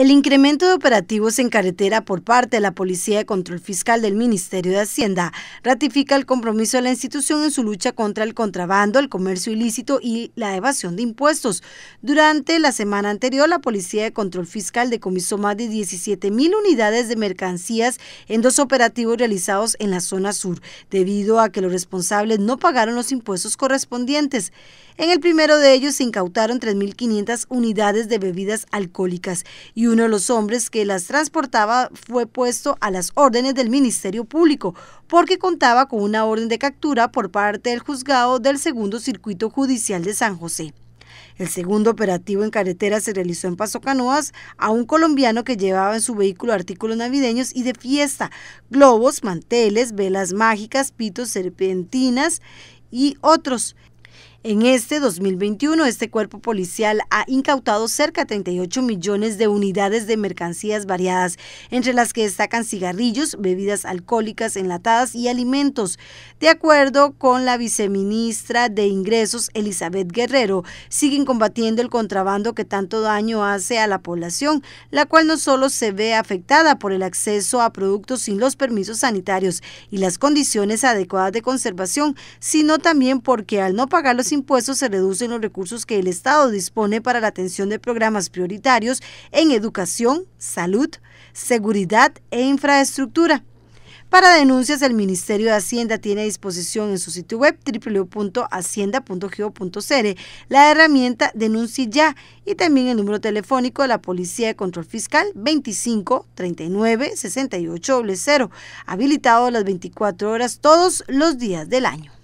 El incremento de operativos en carretera por parte de la Policía de Control Fiscal del Ministerio de Hacienda ratifica el compromiso de la institución en su lucha contra el contrabando, el comercio ilícito y la evasión de impuestos. Durante la semana anterior, la Policía de Control Fiscal decomisó más de 17 mil unidades de mercancías en dos operativos realizados en la zona sur, debido a que los responsables no pagaron los impuestos correspondientes. En el primero de ellos se incautaron 3.500 unidades de bebidas alcohólicas y uno de los hombres que las transportaba fue puesto a las órdenes del Ministerio Público porque contaba con una orden de captura por parte del juzgado del segundo circuito judicial de San José. El segundo operativo en carretera se realizó en Paso Canoas a un colombiano que llevaba en su vehículo artículos navideños y de fiesta, globos, manteles, velas mágicas, pitos, serpentinas y otros. En este 2021, este cuerpo policial ha incautado cerca de 38 millones de unidades de mercancías variadas, entre las que destacan cigarrillos, bebidas alcohólicas enlatadas y alimentos. De acuerdo con la viceministra de Ingresos, Elizabeth Guerrero, siguen combatiendo el contrabando que tanto daño hace a la población, la cual no solo se ve afectada por el acceso a productos sin los permisos sanitarios y las condiciones adecuadas de conservación, sino también porque al no pagar los impuestos se reducen los recursos que el Estado dispone para la atención de programas prioritarios en educación, salud, seguridad e infraestructura. Para denuncias, el Ministerio de Hacienda tiene a disposición en su sitio web www.hacienda.gov.cr la herramienta denuncia Ya y también el número telefónico de la Policía de Control Fiscal 25 39 68 0, habilitado las 24 horas todos los días del año.